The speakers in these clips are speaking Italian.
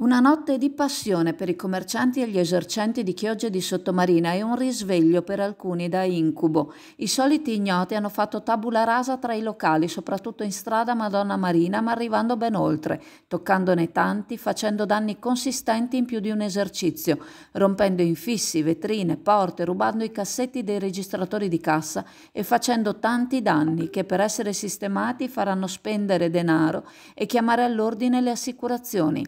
Una notte di passione per i commercianti e gli esercenti di Chioggia di Sottomarina e un risveglio per alcuni da incubo. I soliti ignoti hanno fatto tabula rasa tra i locali, soprattutto in strada Madonna Marina, ma arrivando ben oltre, toccandone tanti, facendo danni consistenti in più di un esercizio, rompendo infissi, vetrine, porte, rubando i cassetti dei registratori di cassa e facendo tanti danni che per essere sistemati faranno spendere denaro e chiamare all'ordine le assicurazioni.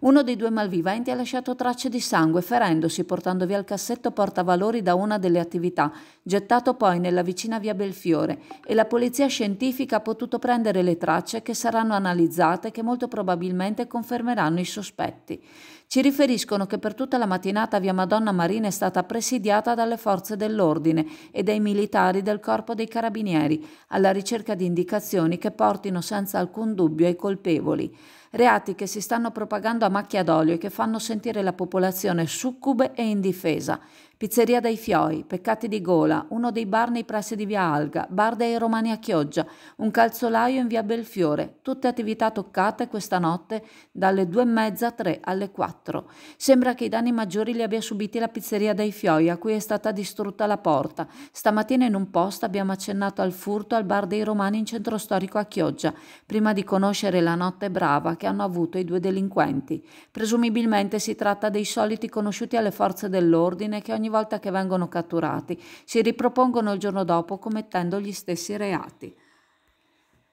Uno uno dei due malviventi ha lasciato tracce di sangue ferendosi portando via il cassetto portavalori da una delle attività, gettato poi nella vicina via Belfiore e la polizia scientifica ha potuto prendere le tracce che saranno analizzate e che molto probabilmente confermeranno i sospetti. Ci riferiscono che per tutta la mattinata via Madonna Marina è stata presidiata dalle forze dell'ordine e dai militari del corpo dei carabinieri alla ricerca di indicazioni che portino senza alcun dubbio ai colpevoli. Reati che si stanno propagando a macchina macchia d'olio che fanno sentire la popolazione succube e indifesa Pizzeria dei Fioi, Peccati di Gola, uno dei bar nei pressi di Via Alga, bar dei Romani a Chioggia, un calzolaio in Via Belfiore, tutte attività toccate questa notte dalle due e mezza, a tre alle quattro. Sembra che i danni maggiori li abbia subiti la pizzeria dei Fioi, a cui è stata distrutta la porta. Stamattina in un post abbiamo accennato al furto al bar dei Romani in centro storico a Chioggia, prima di conoscere la notte brava che hanno avuto i due delinquenti. Presumibilmente si tratta dei soliti conosciuti alle forze dell'ordine che ogni ogni volta che vengono catturati, si ripropongono il giorno dopo commettendo gli stessi reati.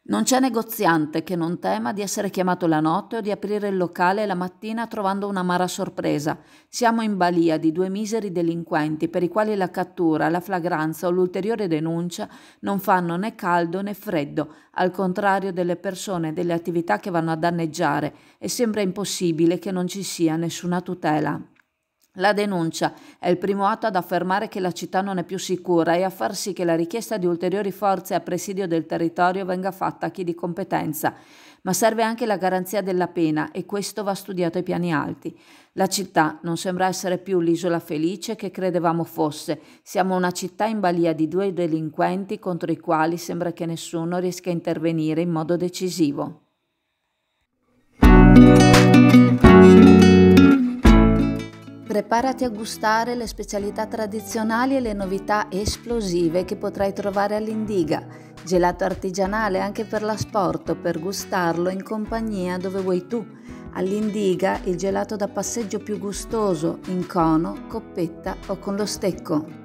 Non c'è negoziante che non tema di essere chiamato la notte o di aprire il locale la mattina trovando una amara sorpresa. Siamo in balia di due miseri delinquenti per i quali la cattura, la flagranza o l'ulteriore denuncia non fanno né caldo né freddo, al contrario delle persone e delle attività che vanno a danneggiare, e sembra impossibile che non ci sia nessuna tutela. La denuncia è il primo atto ad affermare che la città non è più sicura e a far sì che la richiesta di ulteriori forze a presidio del territorio venga fatta a chi di competenza. Ma serve anche la garanzia della pena e questo va studiato ai piani alti. La città non sembra essere più l'isola felice che credevamo fosse. Siamo una città in balia di due delinquenti contro i quali sembra che nessuno riesca a intervenire in modo decisivo. Preparati a gustare le specialità tradizionali e le novità esplosive che potrai trovare all'Indiga. Gelato artigianale anche per l'asporto, per gustarlo in compagnia dove vuoi tu. All'Indiga il gelato da passeggio più gustoso, in cono, coppetta o con lo stecco.